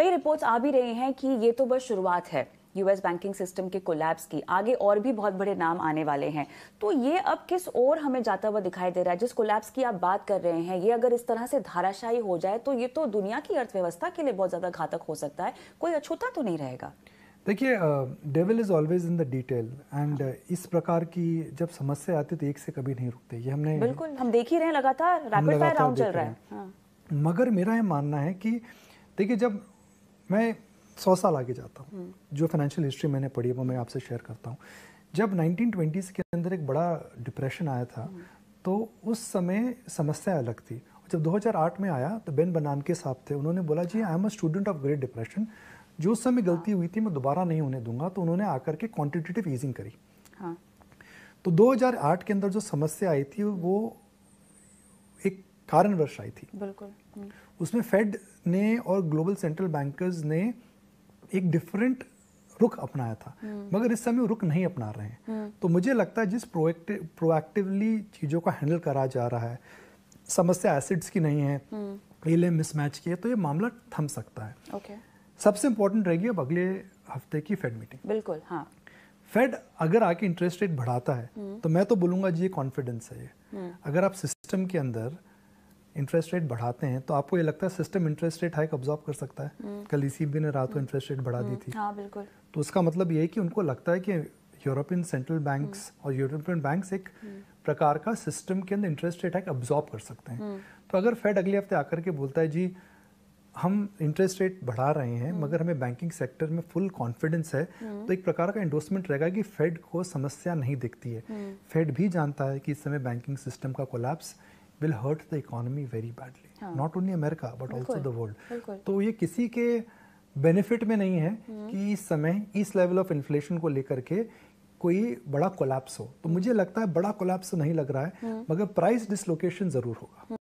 कई रिपोर्ट्स आ भी रही हैं कि ये तो बस शुरुआत है यूएस बैंकिंग सिस्टम के कोलैप्स की आगे और भी बहुत बड़े नाम आने वाले हैं तो ये अब किस ओर हमें जाता हुआ दिखाई दे रहा है जिस कोलैप्स की आप बात कर रहे हैं ये अगर इस तरह से धाराशाही हो जाए तो ये तो दुनिया की अर्थव्यवस्था के लिए बहुत ज़्यादा घातक हो सकता है कोई अछूता तो नहीं रहेगा देखिए devil is always in the detail and इस प्रकार की जब समस्या आती तो एक से कभी नहीं रुकते ये हमने बिल्कुल हम देख ही रहे हैं लगातार रैपिड फायर राउंड चल रहा है हाँ। मगर मेरा ये मानना है कि देखिए जब मैं सौ साल आगे जाता हूँ हम्म। जो फाइनेंशियल हिस्ट्री मैंने पढ़ी है वो मैं आपसे शेयर करता हूँ जब 1920s के अंदर एक बड़ा डिप्रेशन आया था हम्म। तो उस समय समस्या अलग थी जब 2008 में आया तो बेन बनान के साहब थे उन्होंने बोला जी I am a student of Great Depression जो उस समय गलती हाँ। हुई थी मैं दोबारा नहीं होने दूंगा तो उन्होंने आकर के क्वान्टिटेटिव ईजिंग करी हाँ। तो 2008 के अंदर जो समस्या आई थी वो कारणवश आई थी बिल्कुल हम्म। उसमें फेड ने और ग्लोबल सेंट्रल बैंकर्स ने एक डिफरेंट रुख अपनाया था हम्म। मगर इस समय रुख नहीं अपना रहे हैं हम्म। तो मुझे लगता है जिस प्रोएक्टिव प्रोएक्टिवली चीज़ों का हैंडल करा जा रहा है समस्या एसिड्स की नहीं है रेले मिसमैच की है तो ये मामला थम सकता है ओके सबसे इम्पोर्टेंट रहेगी अब अगले हफ्ते की फेड मीटिंग बिल्कुल हाँ फेड अगर आके इंटरेस्ट रेट बढ़ाता है तो मैं तो बोलूंगा जी ये कॉन्फिडेंस है ये अगर आप सिस्टम के अंदर इंटरेस्ट रेट बढ़ाते हैं तो आपको ये लगता है system interest rate hike absorb कर सकता है हम्म। कल ई ने रात को इंटरेस्ट हम्म। रेट बढ़ा दी हम्म। थी हाँ बिल्कुल तो उसका मतलब ये है कि उनको लगता है कि यूरोपियन सेंट्रल बैंक्स और यूरोपियन बैंक्स एक प्रकार का सिस्टम के अंदर इंटरेस्ट रेट हाइक ऑब्जॉर्व कर सकते हैं तो अगर फेड अगले हफ्ते आकर के बोलता है जी हम इंटरेस्ट रेट बढ़ा रहे हैं मगर हमें बैंकिंग सेक्टर में फुल कॉन्फिडेंस है तो एक प्रकार का इंडोसमेंट रहेगा कि फेड को समस्या नहीं दिखती है फेड भी जानता है कि इस समय बैंकिंग सिस्टम का collapse will hurt the economy very badly not only America but also the world तो ये किसी के बेनिफिट में नहीं है हम्म। कि इस समय इस लेवल ऑफ इन्फ्लेशन को लेकर के कोई बड़ा कोलैप्स हो तो मुझे लगता है बड़ा कोलैप्स नहीं लग रहा है हम्म। मगर प्राइस डिसलोकेशन ज़रूर होगा हम्म।